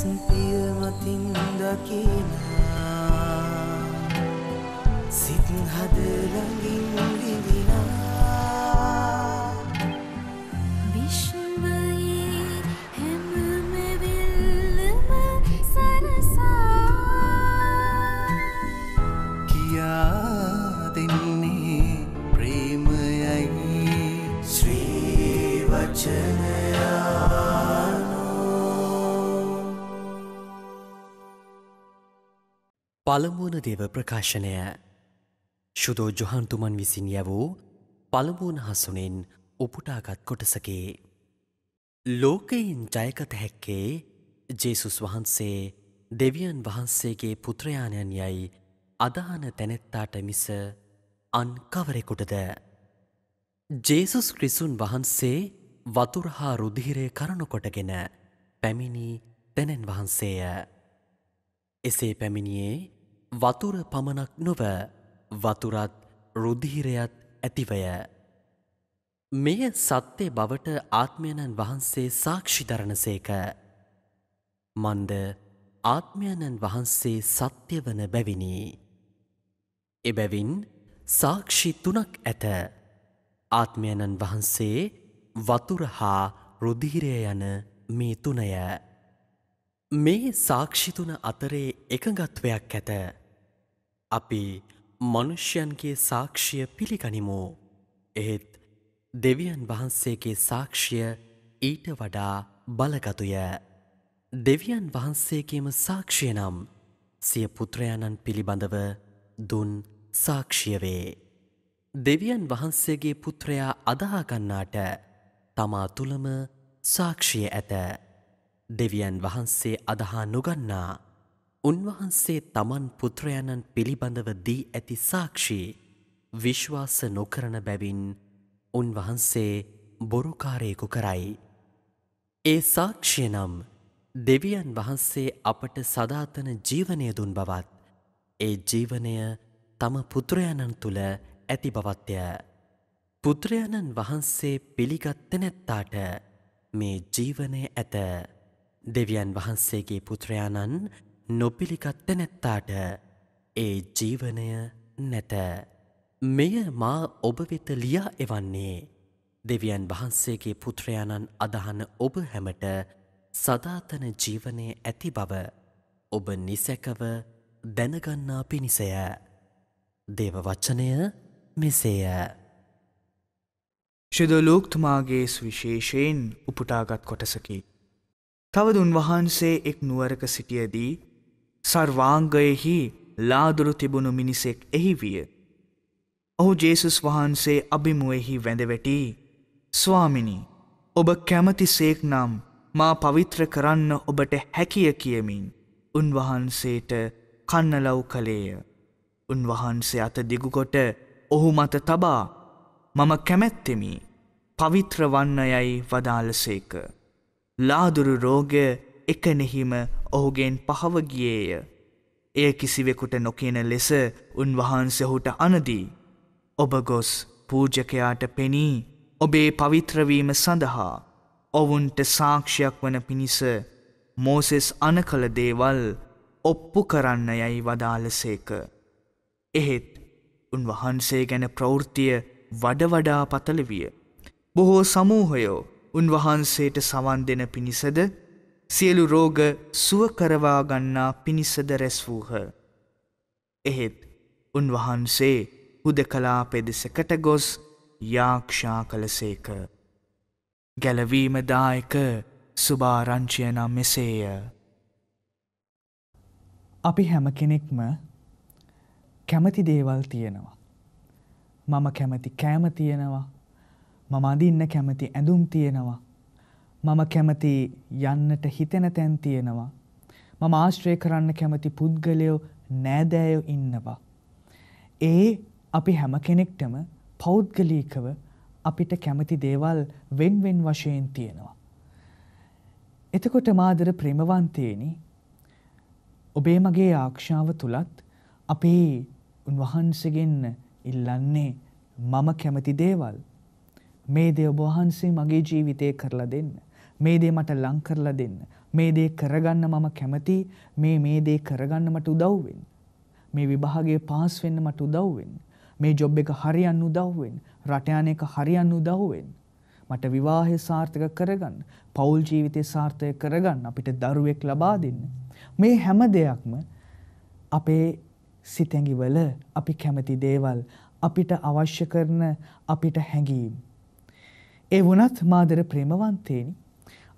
සිය මතින් දකිනා සිත් හද ළඟින් පළමුුවන දේව ප්‍රකාශනය ශුදෝ ජොහන්තුමන් විසින් යැවූ පළමුුවන් හසුනෙන් උපුටාගත් කොටසකේ. ලෝකයින් ජයකත හැක්කේ ජේසුස් වහන්සේ දෙවියන් වහන්සේගේ පුත්‍රයාණයන් යැයි අදහන තැනෙත්තාට මිස අන් කවරෙකුටද. ජේසුස් ක්‍රිසුන් වහන්සේ වතුරහා රුදිහිරය කරනකොටගෙන පැමිණි තැනෙන් වහන්සේය. එසේ පැමිණියේ වතුර පමණක් නොව වතුරත් රුදිහිරයත් ඇතිවය. මෙය සත්‍යය බවට ආත්මයණන් වහන්සේ සාක්ෂි දරණසේක. මන්ද ආත්මයණන් වහන්සේ සත්‍ය වන බැවිනි. එබැවින් සාක්ෂි තුනක් ඇත ආත්මයණන් වහන්සේ වතුර හා රුදිහිරය යන මේ තුනය. මේ සාක්ෂිතුන අතරේ එකගත්වයක් ඇත. අපි මනුෂ්‍යයන්ගේ සාක්ෂිය පිළිගනිමු. එහෙත් දෙවියන් වහන්සේගේ සාක්ෂිය ඊට වඩා බලගතුය. දෙවියන් වහන්සේගේම සාක්ෂිය නම් සිය පුත්‍රයාණන් පිළිබඳව දුන් සාක්ෂියවේ. දෙවියන් වහන්සේගේ පුත්‍රයා අදහාගන්නාට තමා තුළම සාක්ෂිය ඇත. දෙවියන් වහන්සේ අදහා නොගන්නා උන්වහන්සේ තමන් පුත්‍රයණන් පිළිබඳව දී ඇති සාක්ෂී විශ්වාස නොකරන බැවින් උන්වහන්සේ බොරුකාරයෙකු කරයි. ඒ සාක්ෂිය නම් දෙවියන් වහන්සේ අපට සදාතන ජීවනය දුන් බවත් ඒ ජීවනය තම පුත්‍රයණන් තුළ ඇති බවත්ය. පුත්‍රයණන් වහන්සේ පිළිගත්ත නැත්තාට මේ ජීවනය ඇත දෙවියන් වහන්සේගේ පුත්‍රයාණන් නොපිළිගත්ත නැත්තාට ඒ ජීවනය නැත. මෙය මා ඔබ වෙත ලියා එවන්නේ දෙවියන් වහන්සේගේ පුත්‍රයාණන් අදහන ඔබ හැමට සදාතන ජීවනයේ ඇති බව ඔබ නිසැකව දැනගන්නා පිණිසය. දේව වච්චනය මෙසේය. ශුදලූක්තුමාගේ සුවිශේෂයෙන් උපුටාගත් කොටසකි. තවද උන්වහන්සේ එක් නුවරක සිටියදී සර්වාංගයෙහි ලාදුරු තිබුණු මිනිසෙක් එහි විය. ඔහු ජේසුස් වහන්සේ අභිමුවෙහි වැඳවැටී ස්වාමිනි ඔබ කැමති සේක් නම් මා පවිත්‍ර කරන්න ඔබට හැකිය කියමින් උන්වහන්සේට කන්නලව් කළේය. උන්වහන්සේ අත දිගුකොට ඔහු මත තබා මම කැමැත්තෙමි පවිත්‍රවන්න යැයි වදාලසේක. ලාදුරු රෝග එකනෙහිම ඔහුගෙන් පහව ගියේය. එය කිසිවෙකුට නොකෙන ලෙස උන්වහන්සෙහුට අනදී. ඔබ ගොස් පූජකයාට පෙනී ඔබේ පවිත්‍රවීම සඳහා ඔවුන්ට සාක්ෂයක් වන පිණිස මෝසෙස් අනකළ දේවල් ඔප්පු කරන්න යැයි වදාලසේක. එහෙත් උන්වහන්සේ ගැන ප්‍රවෘත්තිය වඩවඩා පතලවිය. බොහෝ සමූහයෝ උන්වහන්සේට සවන් දෙන පිණිසද සියලු රෝග සුවකරවාගන්නා පිණිසද රැස් වූහ. එහෙත් උන්වහන්සේ හුද කලා පෙදෙසකට ගොස් යාක්ෂා කළසේක. ගැලවීමදායක සුභාරංචිය නම් මෙසේය. අපි හැම කෙනෙක්ම කැමති දේවල් තියෙනවා. මම කැමති කෑම තියෙනවා මම අදින්න කැමති ඇඳුම් තියෙනවා මම කැමති යන්නට හිතෙන තැන් තියෙනවා. මම ආශ්‍රය කරන්න කැමති පුද්ගලයෝ නෑදෑයෝ ඉන්නවා. ඒ අපි හැම කෙනෙක්ටම පෞද්ගලීකව අපිට කැමති දේවල් වෙන්වෙන් වශයෙන් තියෙනවා. එතකොට මාදර ප්‍රේමවන්තයනි ඔබේ මගේ ආක්ෂාව තුළත් අපේ උන්වහන්සගෙන් ඉල්ලන්නේ මම කැමති දේවල් මේ දෙ ඔබවහන්සේ මගේ ජීවිතය කරලා දෙන්න. මේ දේ මට ලං කරලා දෙන්න. මේ දේ කරගන්න මම කැමති. මේ මේ දේ කරගන්න මට උදව් වෙන්න. මේ විභාගයේ පාස් වෙන්න මට උදව් වෙන්න. මේ ජොබ් එක හරියන්න උදව් වෙන්න. රට යන එක හරියන්න උදව් වෙන්න. මට විවාහය සාර්ථක කරගන්න. පෞල් ජීවිතය සාර්ථක කරගන්න. අපිට දරුවෙක් ලබා දෙන්න. මේ හැම දෙයක්ම අපේ සිතැඟිවල අපි කැමති දේවල් අපිට අවශ්‍ය කරන අපිට හැඟීම්. ඒ වුණත් මාදර ප්‍රේමවන්තේනි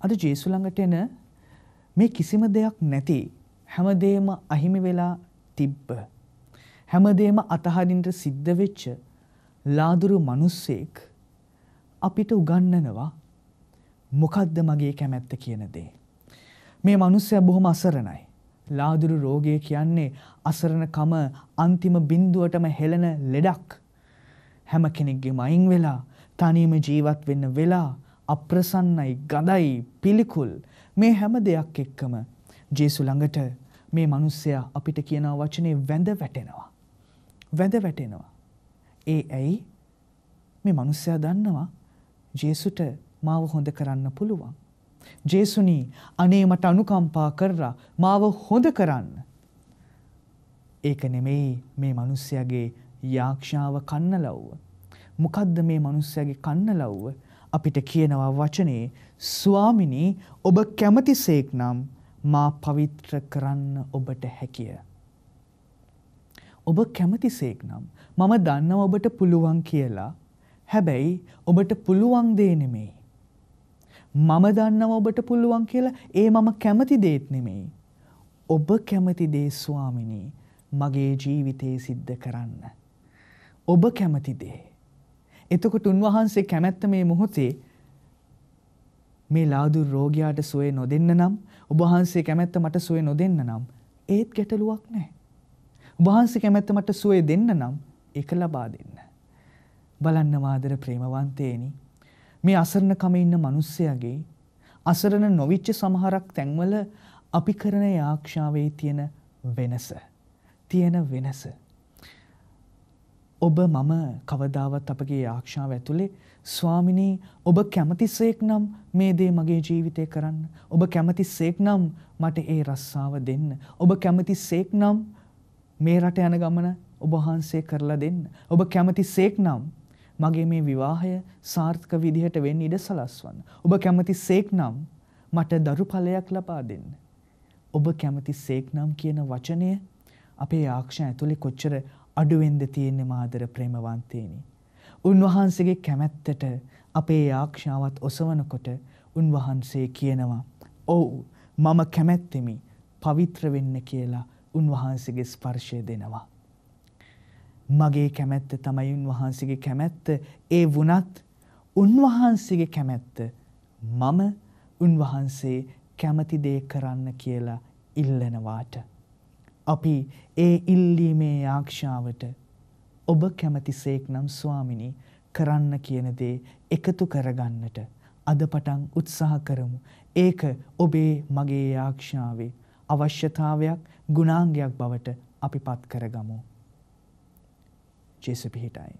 අද ජේසු ළඟට එන මේ කිසිම දෙයක් නැති හැමදේම අහිමි වෙලා තිබ්බ හැමදේම අතහරින්ට සිද්ධ වෙච්ච ලාදුරු මිනිස්සෙක් අපිට උගන්වනවා මොකද්ද මගේ කැමැත්ත කියන දේ මේ මිනිස්සයා බොහොම අසරණයි ලාදුරු රෝගය කියන්නේ අසරණකම අන්තිම බිඳුවටම හෙළන ලෙඩක් හැම කෙනෙක්ගේම අයින් වෙලා තනියම ජීවත් වෙන්න වෙලා අප්‍රසන්නයි ගඳයි පිළිකුල් මේ හැම දෙයක් එක්කම ජේසු ළඟට මේ මිනිස්සයා අපිට කියන වචනේ වැඳ වැටෙනවා. වැඳ වැටෙනවා. ඒ ඇයි මේ මිනිස්සයා දන්නවා ජේසුට මාව හොඳ කරන්න පුළුවන්. ජේසුනී අනේ මට අනුකම්පා කරලා මාව හොඳ කරන්න. ඒක නෙමෙයි මේ මිනිස්සයාගේ යාක්ෂාව කන්නලව්ව. මොකද්ද මේ මිනිස්සයාගේ කන්නලව්ව? අපිට කියනවා වචනේ ස්වාමිනි ඔබ කැමතිසේක් නම් මා පවිත්‍ර කරන්න ඔබට හැකිය. ඔබ කැමතිසේක් නම් මම දන්න ඔබට පුළුවන් කියලා හැබැයි ඔබට පුළුවන් දේ නෙමෙයි. මම දන්නව ඔබට පුළුවන් කියලා ඒ මම කැමති දේත් නෙමෙයි. ඔබ කැමති දේ ස්වාමිනී මගේ ජීවිතයේ සිද්ධ කරන්න. ඔබ කැමති දේ. එතකොට උන්වහන්සේ කැමැත්ත මේ මොහොතේ මේ ලාදු රෝගයාට සුවය නොදෙන්න නම් ඔබ වහන්සේ කැමැත්ත මට සුවය නොදෙන්න නම් ඒත් ගැටලුවක් නැහැ. ඔබ වහන්සේ කැමැත්ත මට සුවය දෙන්න නම් ඒක ලබා දෙන්න. බලන්න මාදර ප්‍රේමවන්තේනි මේ අසරණ කම ඉන්න මිනිස්සයාගේ අසරණ නොවිච්ච සමහරක් තැන්වල අපි කරන යාක්ෂාවේ තියෙන වෙනස තියෙන වෙනස ඔබ මම කවදාවත් අපගේ ආක්ෂාව ඇතුළේ ස්වාමිනී ඔබ කැමතිසේක් නම් මේ දේ මගේ ජීවිතේ කරන්න. ඔබ කැමතිසේක් නම් මට ඒ රස්සාව දෙන්න. ඔබ කැමතිසේක් නම් මේ රට යන ගමන ඔබ වහන්සේ කරලා දෙන්න. ඔබ කැමතිසේක් නම් මගේ මේ විවාහය සාර්ථක විදිහට වෙන්න ඉඩ සලස්වන්න. ඔබ කැමතිසේක් නම් මට දරු ඵලයක් ලබා දෙන්න. ඔබ කැමතිසේක් නම් කියන වචනය අපේ ආක්ෂා ඇතුලේ කොච්චර අඩුවෙන්ද තියෙන්නේ මාදර ප්‍රේමවන්තේනි. උන්වහන්සේගේ කැමැත්තට අපේ ආක්ෂාවත් ඔසවනකොට උන්වහන්සේ කියනවා. ඔව් මම කැමැත්තෙමි පවිත්‍ර වෙන්න කියලා උන්වහන්සේගේ ස්පර්ශය දෙනවා. මගේ කැමැත්ත තමයි උන්වහන්සේගේ කැමැත්ත ඒ වුණත් උන්වහන්සේගේ කැමැත්ත මම උන්වහන්සේ කැමති දේ කරන්න කියලා ඉල්ලනවාට. අපි ඒ ඉල්ලීමේ ආක්ෂාවට ඔබ කැමති සේක් නම් ස්වාමිනි කරන්න කියන දේ එකතු කරගන්නට අද පටන් උත්සාහ කරමු. ඒක ඔබේ මගේ ආක්ෂාවේ අවශ්‍යතාවයක් ගුණාංගයක් බවට අපි පත් කරගමු. ජෙසු පිහිටයි.